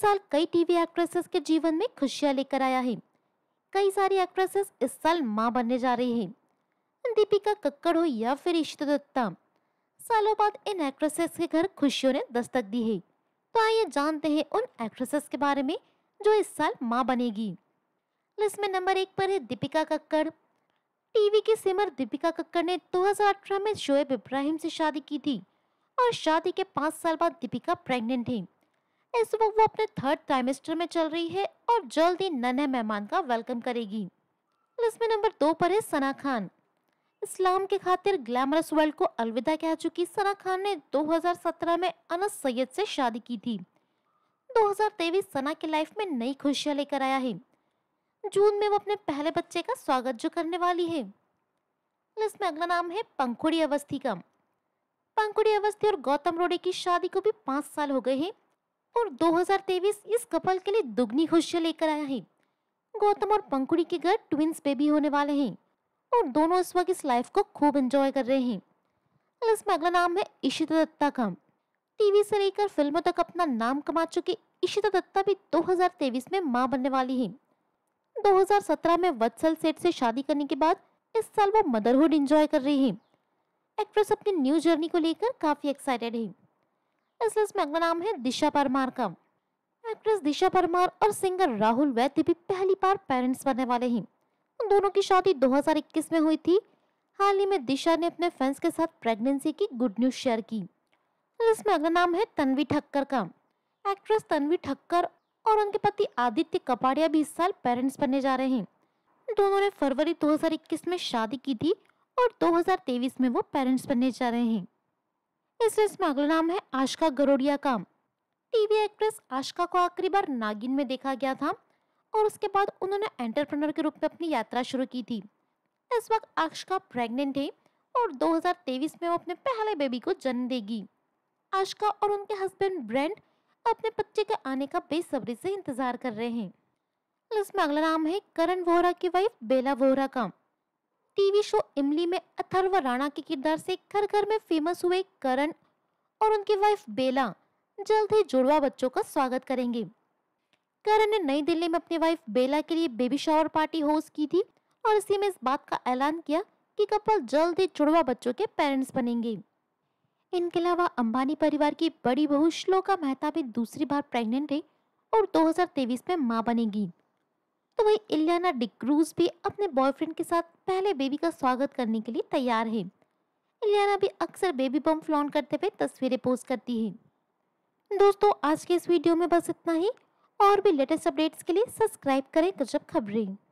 साल कई TV actresses के जीवन में खुशियां लेकर आया है कई सारी एक्ट्रेसेस इस साल माँ बनने जा रही हैं दीपिका कक्कड़ हो या फिर ईश्वर दत्ता सालों बाद इन एक्ट्रेसेस के घर खुशियों ने दस्तक दी है तो आइए जानते हैं उन एक्ट्रेसेस के बारे में जो इस साल माँ बनेगी लिस्ट में नंबर एक पर है दीपिका कक्कड़ टीवी की सिमर दीपिका कक्कड़ ने 2018 में शोएब इब्राहिम से शादी की थी और शादी के पाँच साल बाद दीपिका प्रेग्नेंट हैं इस वक्त वो अपने थर्ड ट्राइमेस्टर में चल रही है और जल्द ही नन्हे मेहमान का वेलकम करेगी लिस्ट में नंबर दो पर है सना खान इस्लाम के खातिर ग्लैमरस वर्ल्ड को अलविदा कह चुकी सना खान ने 2017 में अनस सैयद से शादी की थी 2023 सना के लाइफ में नई खुशियां लेकर आया है जून में वो अपने पहले बच्चे का स्वागत जो करने वाली है लिस्ट में अगला नाम है पंखुड़ी अवस्थी का पंखुड़ी अवस्थी और गौतम रोडे की शादी को भी पाँच साल हो गए हैं और 2023 इस कपल के लिए दुगनी खुशियां लेकर आया है गौतम और पंकुड़ी के घर ट्विंस बेबी होने वाले हैं और दोनों इस वक्त इस लाइफ को खूब एंजॉय कर रहे हैं इसमें अगला नाम है इशिता दत्ता का टीवी से लेकर फिल्मों तक अपना नाम कमा चुके इशिता दत्ता भी 2023 में मां बनने वाली है 2017 में वत्सल सेठ से शादी करने के बाद इस साल वो मदरहुड एंजॉय कर रही है एक्ट्रेस अपनी न्यू जर्नी को लेकर काफ़ी एक्साइटेड है इस लिस्ट में अगला नाम है दिशा परमार का एक्ट्रेस दिशा परमार और सिंगर राहुल वैद्य भी पहली बार पेरेंट्स बनने वाले उन दोनों की शादी 2021 में हुई थी हाल ही में दिशा ने अपने फैंस के साथ प्रेगनेंसी की गुड न्यूज शेयर की लिस्ट में अगला नाम है तन्वी ठक्कर का एक्ट्रेस तन्वी ठक्कर और उनके पति आदित्य कपाड़िया भी इस साल पेरेंट्स बनने जा रहे हैं दोनों ने फरवरी 2021 में शादी की थी और 2023 में वो पेरेंट्स बनने जा रहे हैं इस लिस्ट में अगला नाम है आशका गरोडिया का टीवी एक्ट्रेस आशका को आखिरी बार नागिन में देखा गया था और उसके बाद उन्होंने एंटरप्रेनर के रूप में अपनी यात्रा शुरू की थी इस वक्त आशका प्रेग्नेंट है और 2023 में वो अपने पहले बेबी को जन्म देगी आशका और उनके हस्बैंड ब्रेंड अपने बच्चे के आने का बेसब्री से इंतजार कर रहे हैं इसमें अगला नाम है करण वोहरा की वाइफ बेला वोहरा का टीवी शो इमली में अथर्व राणा के किरदार से घर घर में फेमस हुए करण और उनकी वाइफ बेला जल्द ही जुड़वा बच्चों का स्वागत करेंगे करण ने नई दिल्ली में अपनी वाइफ बेला के लिए बेबी शावर पार्टी होस्ट की थी और इसी में इस बात का ऐलान किया कि कपल जल्द ही जुड़वा बच्चों के पेरेंट्स बनेंगे इनके अलावा अंबानी परिवार की बड़ी बहू श्लोका मेहता भी दूसरी बार प्रेग्नेंट है और 2023 में मां बनेगी तो वही इलियाना डिक्रूज भी अपने बॉयफ्रेंड के साथ पहले बेबी का स्वागत करने के लिए तैयार है इलियाना भी अक्सर बेबी बम फ्लॉन करते हुए तस्वीरें पोस्ट करती है दोस्तों आज के इस वीडियो में बस इतना ही और भी लेटेस्ट अपडेट्स के लिए सब्सक्राइब करें गजब खबरें